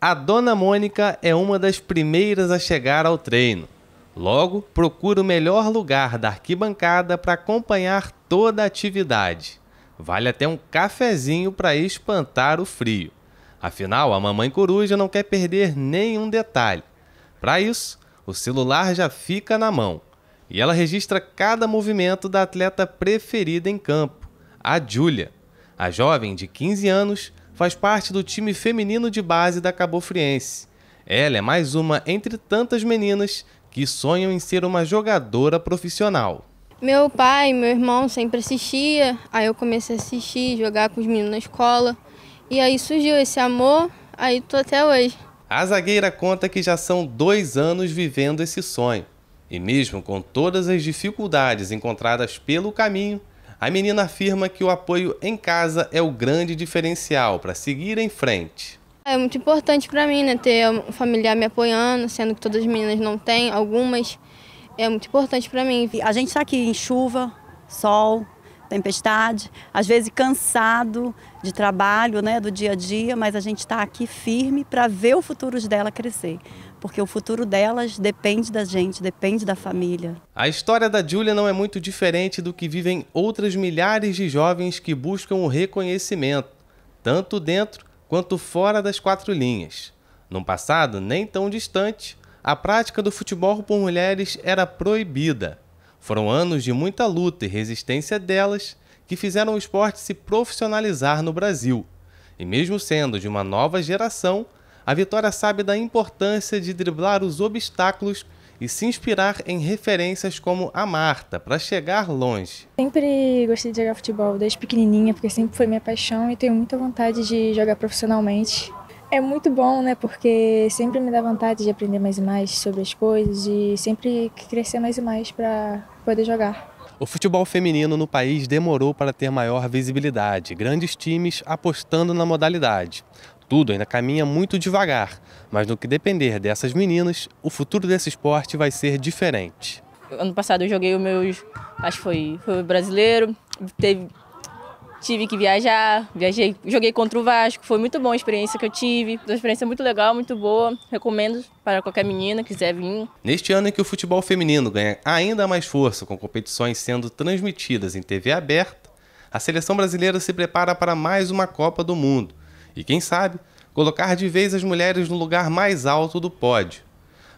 A dona Mônica é uma das primeiras a chegar ao treino. Logo, procura o melhor lugar da arquibancada para acompanhar toda a atividade. Vale até um cafezinho para espantar o frio. Afinal, a mamãe coruja não quer perder nenhum detalhe. Para isso, o celular já fica na mão e ela registra cada movimento da atleta preferida em campo, a Júlia. A jovem de 15 anos faz parte do time feminino de base da Cabo Friense. Ela é mais uma entre tantas meninas que sonham em ser uma jogadora profissional. Meu pai, meu irmão sempre assistia, aí eu comecei a assistir, jogar com os meninos na escola. E aí surgiu esse amor, aí tô até hoje. A zagueira conta que já são dois anos vivendo esse sonho. E mesmo com todas as dificuldades encontradas pelo caminho, a menina afirma que o apoio em casa é o grande diferencial para seguir em frente. É muito importante para mim, né, ter um familiar me apoiando, sendo que todas as meninas não têm, algumas. É muito importante para mim. A gente está aqui em chuva, sol, tempestade, às vezes cansado de trabalho, né, do dia a dia, mas a gente está aqui firme para ver o futuro dela crescer, porque o futuro delas depende da gente, depende da família. A história da Júlia não é muito diferente do que vivem outras milhares de jovens que buscam o reconhecimento, tanto dentro quanto fora das quatro linhas. Num passado nem tão distante, a prática do futebol por mulheres era proibida. Foram anos de muita luta e resistência delas que fizeram o esporte se profissionalizar no Brasil. E mesmo sendo de uma nova geração, a Vitória sabe da importância de driblar os obstáculos e se inspirar em referências como a Marta para chegar longe. Sempre gostei de jogar futebol desde pequenininha, porque sempre foi minha paixão e tenho muita vontade de jogar profissionalmente. É muito bom, né? Porque sempre me dá vontade de aprender mais e mais sobre as coisas e sempre crescer mais e mais para poder jogar. O futebol feminino no país demorou para ter maior visibilidade, grandes times apostando na modalidade. Tudo ainda caminha muito devagar, mas no que depender dessas meninas, o futuro desse esporte vai ser diferente. Ano passado eu joguei o meu, acho que foi, foi brasileiro, teve tive que viajar, viajei, joguei contra o Vasco, foi muito bom a experiência que eu tive, uma experiência muito legal, muito boa, recomendo para qualquer menina que quiser vir. Neste ano em que o futebol feminino ganha ainda mais força, com competições sendo transmitidas em TV aberta, a seleção brasileira se prepara para mais uma Copa do Mundo e, quem sabe, colocar de vez as mulheres no lugar mais alto do pódio.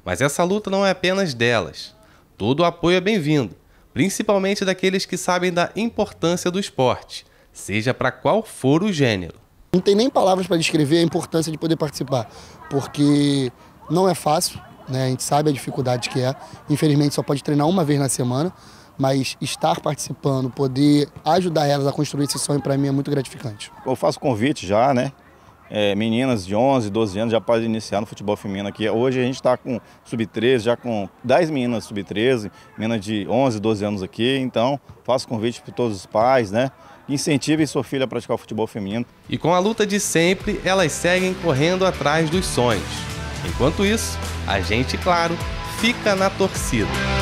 Mas essa luta não é apenas delas. Todo o apoio é bem-vindo, principalmente daqueles que sabem da importância do esporte seja para qual for o gênero. Não tem nem palavras para descrever a importância de poder participar, porque não é fácil, né? a gente sabe a dificuldade que é. Infelizmente só pode treinar uma vez na semana, mas estar participando, poder ajudar elas a construir esse sonho para mim é muito gratificante. Eu faço convite já, né? é, meninas de 11, 12 anos já podem iniciar no futebol feminino aqui. Hoje a gente está com sub-13, já com 10 meninas sub-13, meninas de 11, 12 anos aqui. Então, faço convite para todos os pais, né? Incentivem sua filha a praticar o futebol feminino. E com a luta de sempre, elas seguem correndo atrás dos sonhos. Enquanto isso, a gente, claro, fica na torcida.